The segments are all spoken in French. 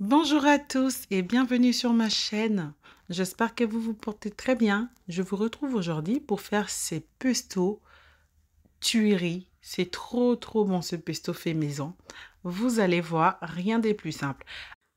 Bonjour à tous et bienvenue sur ma chaîne. J'espère que vous vous portez très bien. Je vous retrouve aujourd'hui pour faire ces pesto tueries. C'est trop trop bon ce pesto fait maison. Vous allez voir, rien de plus simple.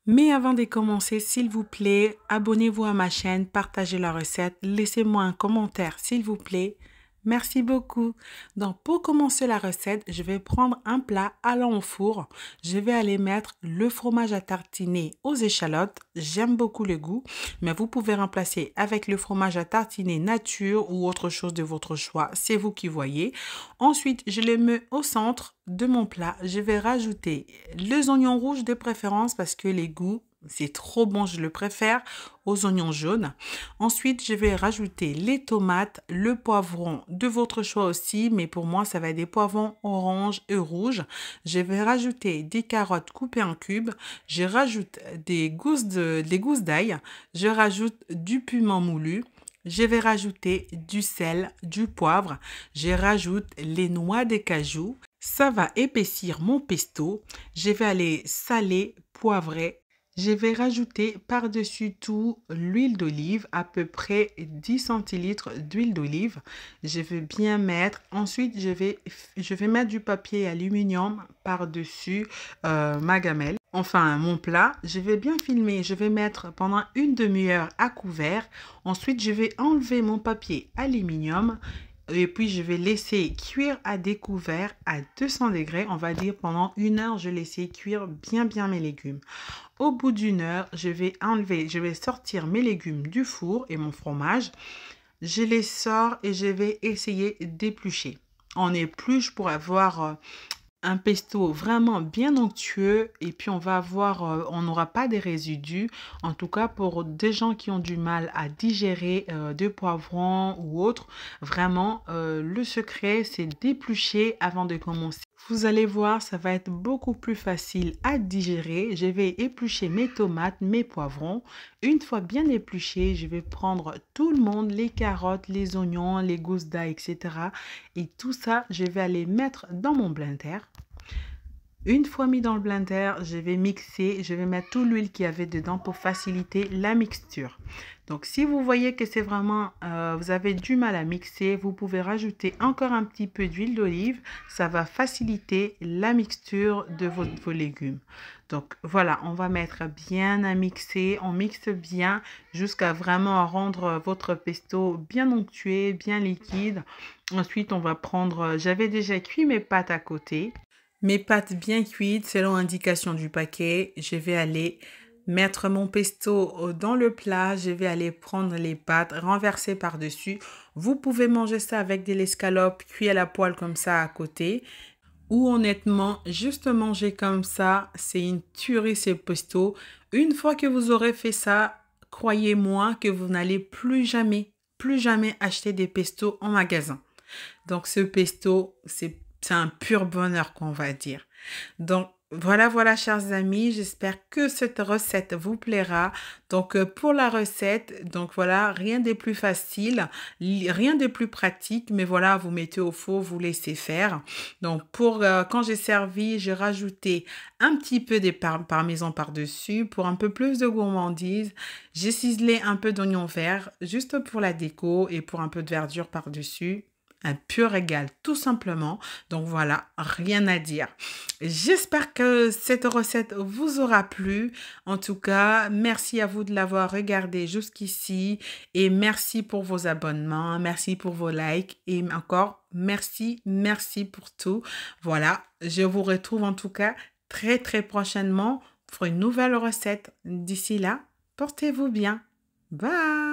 Mais avant de commencer, s'il vous plaît, abonnez-vous à ma chaîne, partagez la recette, laissez-moi un commentaire s'il vous plaît. Merci beaucoup. Donc pour commencer la recette, je vais prendre un plat allant au four. Je vais aller mettre le fromage à tartiner aux échalotes. J'aime beaucoup le goût, mais vous pouvez remplacer avec le fromage à tartiner nature ou autre chose de votre choix. C'est vous qui voyez. Ensuite, je les mets au centre de mon plat. Je vais rajouter les oignons rouges de préférence parce que les goûts c'est trop bon, je le préfère aux oignons jaunes. Ensuite, je vais rajouter les tomates, le poivron de votre choix aussi, mais pour moi, ça va être des poivrons orange et rouge. Je vais rajouter des carottes coupées en cubes. Je rajoute des gousses d'ail. Je rajoute du piment moulu. Je vais rajouter du sel, du poivre. Je rajoute les noix de cajou. Ça va épaissir mon pesto. Je vais aller saler, poivrer je vais rajouter par-dessus tout l'huile d'olive, à peu près 10 centilitres d'huile d'olive. Je vais bien mettre. Ensuite, je vais, je vais mettre du papier aluminium par-dessus euh, ma gamelle. Enfin, mon plat, je vais bien filmer. Je vais mettre pendant une demi-heure à couvert. Ensuite, je vais enlever mon papier aluminium et puis je vais laisser cuire à découvert à 200 degrés, on va dire pendant une heure, je vais laisser cuire bien bien mes légumes. Au bout d'une heure, je vais enlever, je vais sortir mes légumes du four et mon fromage. Je les sors et je vais essayer d'éplucher. On épluche pour avoir euh, un pesto vraiment bien onctueux et puis on va avoir, euh, on n'aura pas des résidus. En tout cas, pour des gens qui ont du mal à digérer euh, des poivrons ou autres, vraiment, le secret, c'est d'éplucher avant de commencer vous allez voir, ça va être beaucoup plus facile à digérer. Je vais éplucher mes tomates, mes poivrons. Une fois bien épluchés, je vais prendre tout le monde, les carottes, les oignons, les gousses d'ail, etc. Et tout ça, je vais aller mettre dans mon blender. Une fois mis dans le blender, je vais mixer, je vais mettre tout l'huile qu'il y avait dedans pour faciliter la mixture. Donc si vous voyez que c'est vraiment, euh, vous avez du mal à mixer, vous pouvez rajouter encore un petit peu d'huile d'olive. Ça va faciliter la mixture de vos, vos légumes. Donc voilà, on va mettre bien à mixer, on mixe bien jusqu'à vraiment rendre votre pesto bien onctué, bien liquide. Ensuite, on va prendre, j'avais déjà cuit mes pâtes à côté. Mes pâtes bien cuites selon indication du paquet, je vais aller mettre mon pesto euh, dans le plat, je vais aller prendre les pâtes, renverser par-dessus. Vous pouvez manger ça avec de l'escalope cuit à la poêle comme ça à côté. Ou honnêtement, juste manger comme ça, c'est une tuerie ce pesto. Une fois que vous aurez fait ça, croyez-moi que vous n'allez plus jamais, plus jamais acheter des pestos en magasin. Donc ce pesto, c'est c'est un pur bonheur qu'on va dire. Donc voilà, voilà, chers amis, j'espère que cette recette vous plaira. Donc, euh, pour la recette, donc voilà, rien de plus facile, rien de plus pratique, mais voilà, vous mettez au four, vous laissez faire. Donc, pour euh, quand j'ai servi, j'ai rajouté un petit peu de par parmesan par-dessus pour un peu plus de gourmandise. J'ai ciselé un peu d'oignon vert juste pour la déco et pour un peu de verdure par-dessus un pur régal, tout simplement. Donc voilà, rien à dire. J'espère que cette recette vous aura plu. En tout cas, merci à vous de l'avoir regardé jusqu'ici et merci pour vos abonnements, merci pour vos likes et encore merci, merci pour tout. Voilà, je vous retrouve en tout cas très très prochainement pour une nouvelle recette. D'ici là, portez-vous bien. Bye